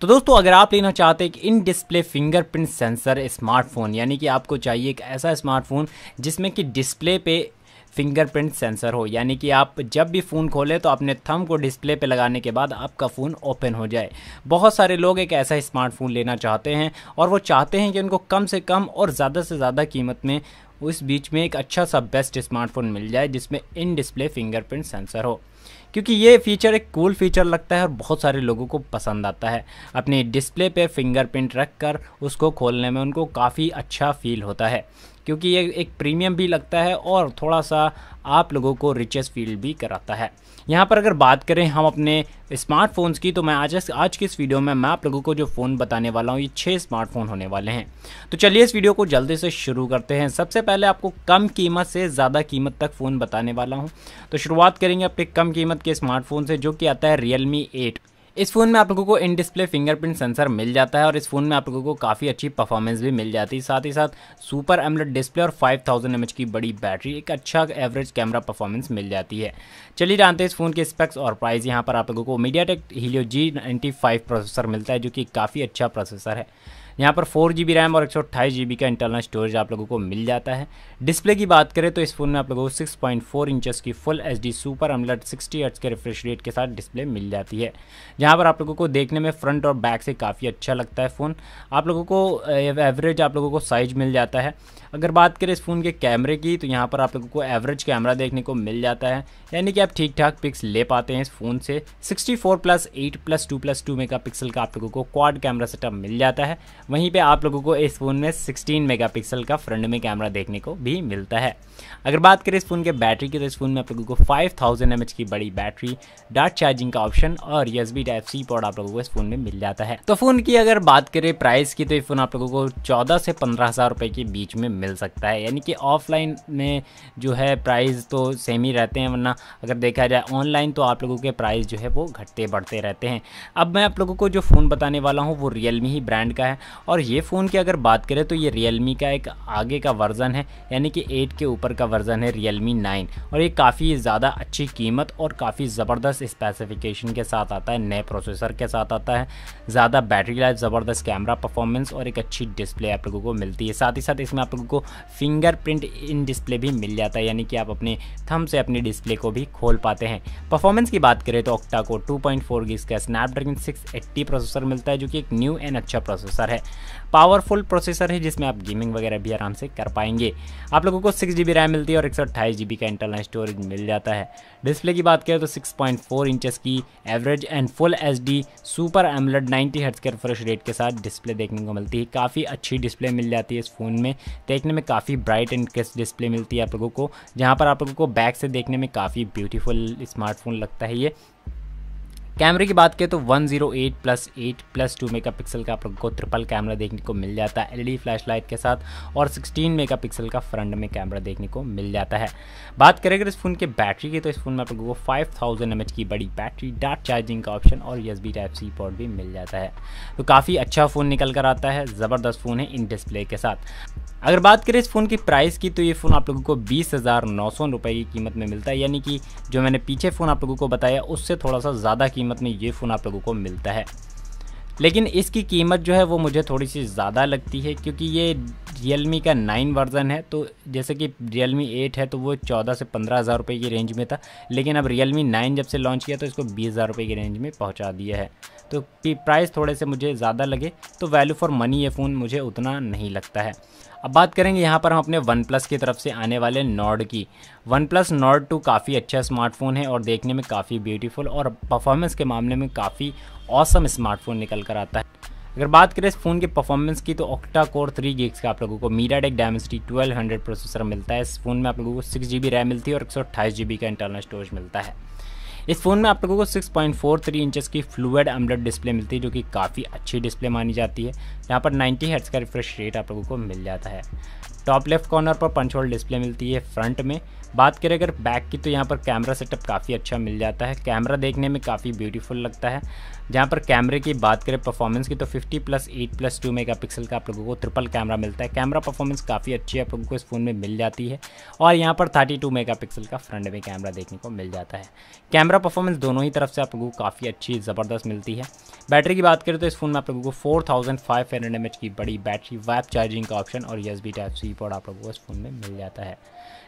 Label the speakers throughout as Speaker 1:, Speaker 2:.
Speaker 1: तो दोस्तों अगर आप लेना चाहते हैं कि in display fingerprint sensor smartphone यानी कि आपको चाहिए एक ऐसा स्मार्टफोन जिसमें कि डिस्प्ले पे फिंगरप्रिंट सेंसर हो यानी कि आप जब भी फ़ोन खोलें तो अपने थम को डिस्प्ले पे लगाने के बाद आपका फ़ोन ओपन हो जाए बहुत सारे लोग एक ऐसा स्मार्टफोन लेना चाहते हैं और वो चाहते हैं कि उनको कम से कम और ज़्यादा से ज़्यादा कीमत में उस बीच में एक अच्छा सा बेस्ट स्मार्टफोन मिल जाए जिसमें इन डिस्प्ले फिंगरप्रिंट सेंसर हो क्योंकि ये फीचर एक कूल फीचर लगता है और बहुत सारे लोगों को पसंद आता है अपनी डिस्प्ले पर फिंगरप्रिंट रख कर उसको खोलने में उनको काफ़ी अच्छा फील होता है क्योंकि ये एक प्रीमियम भी लगता है और थोड़ा सा आप लोगों को रिचेस्ट फील भी कराता है यहाँ पर अगर बात करें हम अपने स्मार्टफोन्स की तो मैं आज आज की इस वीडियो में मैं आप लोगों को जो फ़ोन बताने वाला हूँ ये छः स्मार्टफोन होने वाले हैं तो चलिए इस वीडियो को जल्दी से शुरू करते हैं सबसे पहले आपको कम कीमत से ज़्यादा कीमत तक फ़ोन बताने वाला हूँ तो शुरुआत करेंगे अपने कम कीमत के स्मार्टफोन से जो कि आता है रियल मी एट इस फ़ोन में आप लोगों को इन डिस्प्ले फिंगरप्रिंट सेंसर मिल जाता है और इस फ़ोन में आप लोगों को काफ़ी अच्छी परफॉर्मेंस भी मिल जाती है साथ ही साथ सुपर एमलेट डिस्प्ले और 5000 थाउजेंड की बड़ी बैटरी एक अच्छा एवरेज कैमरा परफॉर्मेंस मिल जाती है चलिए जानते हैं इस फ़ोन के स्पेक्स और प्राइस यहाँ पर आप लोगों को MediaTek Helio G processor मिलता है जो कि काफ़ी अच्छा प्रोसेसर है यहाँ पर फोर जी रैम और एक सौ का इंटरनल स्टोरेज आप लोगों को मिल जाता है डिस्प्ले की बात करें तो इस फ़ोन में आप लोगों को सिक्स पॉइंट फोर इंचज़ की full H D super AMOLED sixty hertz के रिफ्रेश रेट के साथ डिस्प्ले मिल जाती है जहाँ पर आप लोगों को देखने में फ्रंट और बैक से काफ़ी अच्छा लगता है फ़ोन आप लोगों को एवरेज आप लोगों को साइज मिल जाता है अगर बात करें इस फ़ोन के कैमरे की तो यहाँ पर आप लोगों को एवरेज कैमरा देखने को मिल जाता है यानी कि आप ठीक ठाक पिक्स ले पाते हैं इस फ़ोन से 64 plus 8 plus 2 plus 2 mega pixel का आप लोगों को क्वाड कैमरा सेटअप मिल जाता है वहीं पे आप लोगों को इस फ़ोन में 16 मेगापिक्सल का फ्रंट में कैमरा देखने को भी मिलता है अगर बात करें इस फ़ोन के बैटरी की तो इस फ़ोन में आप लोगों को 5000 थाउजेंड की बड़ी बैटरी डार्ट चार्जिंग का ऑप्शन और yes B type C port आप लोगों को इस फ़ोन में मिल जाता है तो फ़ोन की अगर बात करें प्राइस की तो ये फ़ोन आप लोगों को चौदह से पंद्रह हज़ार रुपये के बीच में मिल सकता है यानी कि ऑफलाइन में जो है प्राइस तो सेम ही रहते हैं वरना अगर देखा जाए ऑनलाइन तो आप लोगों के प्राइस जो है वो घटते बढ़ते रहते हैं अब मैं आप लोगों को जो फ़ोन बताने वाला हूँ वो रियलमी ही ब्रांड का है और ये फ़ोन की अगर बात करें तो ये रियलमी का एक आगे का वर्ज़न है यानी कि एट के ऊपर का वर्ज़न है रियलमी नाइन और ये काफ़ी ज़्यादा अच्छी कीमत और काफ़ी ज़बरदस्त स्पेसिफिकेशन के साथ आता है नए प्रोसेसर के साथ आता है ज़्यादा बैटरी लाइफ ज़बरदस्त कैमरा परफॉर्मेंस और एक अच्छी डिस्प्ले आप लोगों को मिलती है साथ ही साथ इसमें आप लोगों को प्रिंट इन डिस्प्ले भी मिल जाता है यानी कि आप अपने थम से अपने डिस्प्ले को भी खोल पाते हैं परफॉर्मेंस की बात करें तो octa core two point four का स्नैपड्रैगन सिक्स एट्टी प्रोसेसर मिलता है जो कि एक न्यू एंड अच्छा प्रोसेसर है पावरफुल प्रोसेसर है जिसमें आप गेमिंग वगैरह भी आराम से कर पाएंगे आप लोगों को सिक्स जी रैम मिलती है और एक सौ का इंटरनल स्टोरेज मिल जाता है डिस्प्ले की बात करें तो सिक्स पॉइंट फोर इंचज़ की average and full H D super AMOLED ninety hertz के रिफ्रेश रेट के साथ डिस्प्ले देखने को मिलती है काफ़ी अच्छी डिस्प्ले मिल जाती है इस फ़ोन में देखने में काफ़ी ब्राइट एंड क्रिस्प डिस्प्ले मिलती है आप लोगों को जहाँ पर आप लोगों को बैक से देखने में काफ़ी ब्यूटीफुल स्मार्टफोन लगता है ये कैमरे की बात करें तो 108 plus eight plus two mega का आप लोग को ट्रिपल कैमरा देखने को मिल जाता है एलईडी फ्लैशलाइट के साथ और 16 मेगापिक्सल का फ्रंट में कैमरा देखने को मिल जाता है बात करें अगर इस फ़ोन के बैटरी की तो इस फ़ोन में आप लोगों को फाइव थाउजेंड की बड़ी बैटरी डाट चार्जिंग का ऑप्शन और yes B type C port भी मिल जाता है तो काफ़ी अच्छा फ़ोन निकल कर आता है ज़बरदस्त फ़ोन है इन डिस्प्ले के साथ अगर बात करें इस फ़ोन की प्राइस की तो ये फ़ोन आप लोगों को बीस हज़ार नौ सौ रुपये की कीमत में मिलता है यानी कि जो मैंने पीछे फ़ोन आप लोगों को बताया उससे थोड़ा सा ज़्यादा कीमत में ये फ़ोन आप लोगों को मिलता है लेकिन इसकी कीमत जो है वो मुझे थोड़ी सी ज़्यादा लगती है क्योंकि ये रियलमी का नाइन वर्ज़न है तो जैसे कि रियलमी एट है तो वो चौदह से पंद्रह हज़ार रुपये की रेंज में था लेकिन अब रियलमी नाइन जब से लॉन्च किया तो इसको बीस हज़ार रुपये की रेंज में पहुंचा दिया है तो प्राइस थोड़े से मुझे ज़्यादा लगे तो वैल्यू फॉर मनी ये फ़ोन मुझे उतना नहीं लगता है अब बात करेंगे यहाँ पर हम अपने वन प्लस की तरफ से आने वाले नॉड की वन प्लस नॉड टू काफ़ी अच्छा स्मार्टफोन है और देखने में काफ़ी ब्यूटीफुल और परफॉर्मेंस के मामले में काफ़ी औसम स्मार्टफोन निकल कर आता है अगर बात करें इस फ़ोन के परफॉर्मेंस की तो ऑक्टा कोर थ्री गिग्स का आप लोगों को MediaTek Dimensity hundred processor मिलता है इस फ़ोन में आप लोगों को सिक्स जी रैम मिलती है और एक सौ का इंटरनल स्टोरेज मिलता है इस फ़ोन में आप लोगों को 6.43 पॉइंट इंचेस की फ्लूड एमलेट डिस्प्ले मिलती है जो कि काफ़ी अच्छी डिस्प्ले मानी जाती है यहाँ पर 90 हर्ट्स का रिफ्रेश रेट आप लोगों को मिल जाता है टॉप लेफ्ट कॉर्नर पर पंचोल डिस्प्ले मिलती है फ्रंट में बात करें अगर बैक की तो यहाँ पर कैमरा सेटअप काफ़ी अच्छा मिल जाता है कैमरा देखने में काफ़ी ब्यूटीफुल लगता है जहाँ पर कैमरे की बात करें परफॉर्मेंस की तो 50 प्लस 8 प्लस 2 मेगापिक्सल का आप लोगों को ट्रिपल कैमरा मिलता है कैमरा परफॉर्मेंस काफ़ी अच्छी आप लोगों को इस फ़ोन में मिल जाती है और यहाँ पर 32 मेगापिक्सल का फ्रंट में कैमरा देखने को मिल जाता है कैमरा परफॉर्मेंस दोनों ही तरफ से आप लोगों को काफ़ी अच्छी ज़बरदस्त मिलती है बैटरी की बात करें तो इस फ़ोन में आप लोगों को four thousand five hundred M H की बड़ी बैटरी वैप चार्जिंग का ऑप्शन और यस बी टाइप सी आप लोगों को इस फ़ोन में मिल जाता है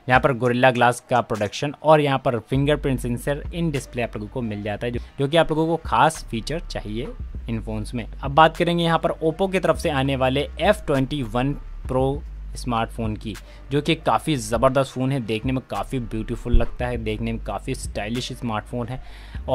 Speaker 1: यहाँ पर गोरिल्ला ग्लास का प्रोडक्शन और यहाँ पर फिंगरप्रिंट सेंसर इन डिस्प्ले आप लोगों को मिल जाता है जो, जो कि आप लोगों को खास फीचर चाहिए इन फ़ोन्स में अब बात करेंगे यहाँ पर ओप्पो की तरफ से आने वाले F twenty one pro smartphone की जो कि काफ़ी ज़बरदस्त फ़ोन है देखने में काफ़ी ब्यूटीफुल लगता है देखने में काफ़ी स्टाइलिश स्मार्टफोन है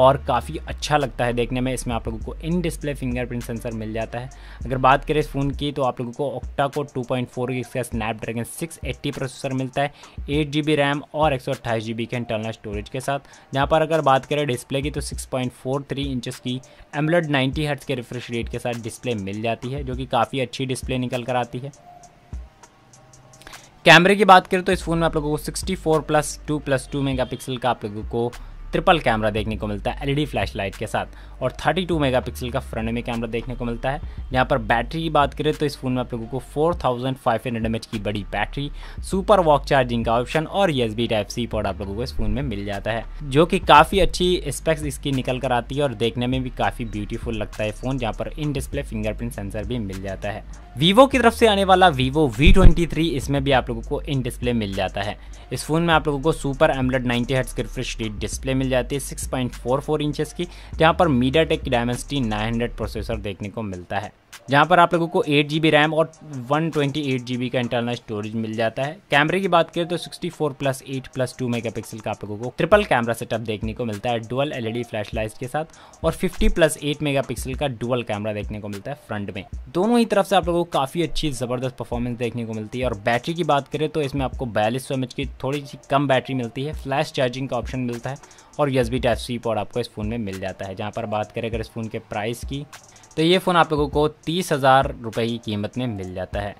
Speaker 1: और काफ़ी अच्छा लगता है देखने में इसमें आप लोगों को इन डिस्प्ले फिंगरप्रिंट सेंसर मिल जाता है अगर बात करें इस फ़ोन की तो आप लोगों को octa core two point four का स्नैपड्रैगन सिक्स एट्टी प्रोसेसर मिलता है एट जी बी रैम और एक सौ अट्ठाईस जी बी के इंटरनल स्टोरेज के साथ जहाँ पर अगर बात करें डिस्प्ले की तो six point four three inches की एमलेट नाइन्टी हर्ट्स के रिफ्रेश रेट के साथ डिस्प्ले मिल जाती है जो कि काफ़ी अच्छी डिस्प्ले निकल कर आती है कैमरे की बात करें तो इस फ़ोन में आप लोगों को 64 plus two plus two mega का आप लोगों को ट्रिपल कैमरा देखने को मिलता है एलईडी लाइट e के साथ और 32 मेगापिक्सल का फ्रंट में कैमरा देखने को मिलता है यहाँ पर बैटरी की बात करें तो इस फ़ोन में आप लोगों को 4500 थाउजेंड की बड़ी बैटरी सुपर वॉक चार्जिंग का ऑप्शन और बी टाइप सी पॉड आप लोगों को इस फ़ोन में मिल जाता है जो कि काफ़ी अच्छी स्पेक्स इसकी निकल कर आती है और देखने में भी काफ़ी ब्यूटीफुल लगता है फ़ोन जहाँ पर इन डिस्प्ले फिंगरप्रिंट सेंसर भी मिल जाता है वीवो की तरफ से आने वाला वीवो वी ट्वेंटी थ्री इसमें भी आप लोगों को इन डिस्प्ले मिल जाता है इस फोन में आप लोगों को सुपर एमलेट 90 हर्ट्स की रिफ्रेश रेट डिस्प्ले मिल जाती है 6.44 इंचेस की जहां पर मीडियाटेक की डायमेंसिटी 900 प्रोसेसर देखने को मिलता है जहाँ पर आप लोगों को एट जी रैम और वन ट्वेंटी का इंटरनल स्टोरेज मिल जाता है कैमरे की बात करें तो sixty four plus eight plus two mega का आप लोगों को ट्रिपल कैमरा सेटअप देखने को मिलता है डुअल एल फ्लैश के साथ और फिफ्टी प्लस एट मेगा का डुअल कैमरा देखने को मिलता है फ्रंट में दोनों ही तरफ से आप लोगों को काफ़ी अच्छी ज़बरदस्त परफॉर्मेंस देखने को मिलती है और बैटरी की बात करें तो इसमें आपको बयालीस सौ की थोड़ी सी कम बैटरी मिलती है फ्लैश चार्जिंग का ऑप्शन मिलता है और yes B type C port आपको इस फ़ोन में मिल जाता है जहाँ पर बात करें अगर इस फ़ोन के प्राइस की तो ये फ़ोन आप लोगों को तीस हज़ार रुपये की कीमत में मिल जाता है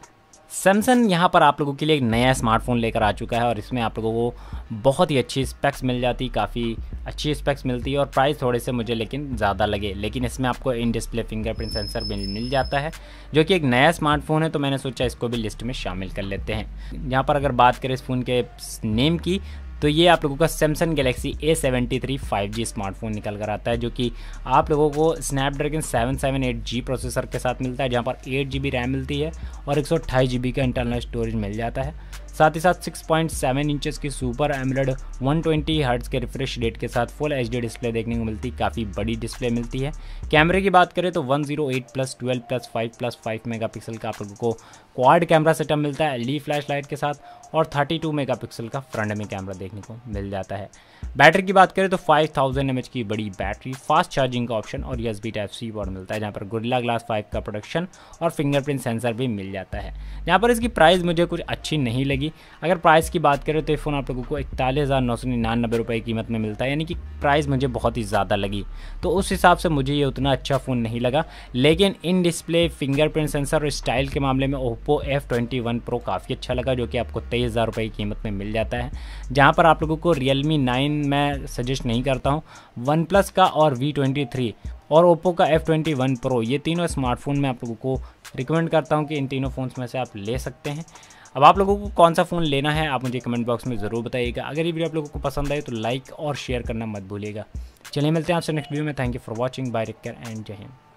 Speaker 1: सैमसंग यहाँ पर आप लोगों के लिए एक नया स्मार्टफोन लेकर आ चुका है और इसमें आप लोगों को बहुत ही अच्छी स्पेक्स मिल जाती काफ़ी अच्छी स्पेक्स मिलती है और प्राइस थोड़े से मुझे लेकिन ज़्यादा लगे लेकिन इसमें आपको इन डिस्प्ले फिंगरप्रिंट सेंसर मिल मिल जाता है जो कि एक नया स्मार्टफोन है तो मैंने सोचा इसको भी लिस्ट में शामिल कर लेते हैं यहाँ पर अगर बात करें इस फ़ोन के नेम की तो ये आप लोगों का Samsung Galaxy A seventy three five G smartphone निकल कर आता है जो कि आप लोगों को Snapdragon seven seven eight G processor के साथ मिलता है जहाँ पर एट जी बी रैम मिलती है और एक सौ अट्ठाईस जी बी का इंटरनल स्टोरेज मिल जाता है साथ ही साथ 6.7 इंचेस की सुपर एमलेड 120 हर्ट्स के रिफ्रेश रेट के साथ फुल एच डिस्प्ले देखने को मिलती काफ़ी बड़ी डिस्प्ले मिलती है कैमरे की बात करें तो 108 plus twelve plus five plus five mega pixel का आप लोगों को क्वाड कैमरा सेटअप मिलता है एलई फ्लैश लाइट के साथ और 32 मेगापिक्सल का फ्रंट में कैमरा देखने को मिल जाता है बैटरी की बात करें तो 5000 थाउजेंड की बड़ी बैटरी फास्ट चार्जिंग का ऑप्शन और yes B type C port मिलता है जहाँ पर गुडला ग्लास 5 का प्रोडक्शन और फिंगरप्रिंट सेंसर भी मिल जाता है यहाँ पर इसकी प्राइस मुझे कुछ अच्छी नहीं लगी मिलेगी अगर प्राइस की बात करें तो ये फ़ोन आप लोगों को इकतालीस हज़ार नौ सौ निन्यानवे रुपये कीमत में मिलता है यानी कि प्राइस मुझे बहुत ही ज़्यादा लगी तो उस हिसाब से मुझे ये उतना अच्छा फ़ोन नहीं लगा लेकिन इन डिस्प्ले फिंगरप्रिंट सेंसर और स्टाइल के मामले में Oppo F twenty one pro काफ़ी अच्छा लगा जो कि आपको तेईस हज़ार रुपये की कीमत में मिल जाता है जहाँ पर आप लोगों को मी नाइन मैं सजेस्ट नहीं करता हूँ वन प्लस का और वी ट्वेंटी थ्री और ओप्पो का एफ़ ट्वेंटी वन प्रो ये तीनों स्मार्टफोन मैं आप लोगों को रिकमेंड करता हूँ कि इन तीनों फ़ोन्स में से आप ले सकते हैं अब आप लोगों को कौन सा फ़ोन लेना है आप मुझे कमेंट बॉक्स में ज़रूर बताइएगा अगर ये वीडियो आप लोगों को पसंद आए तो लाइक और शेयर करना मत भूलिएगा चलिए मिलते हैं आपसे नेक्स्ट वीडियो में thank you for watching bye रिक एंड जय हिंद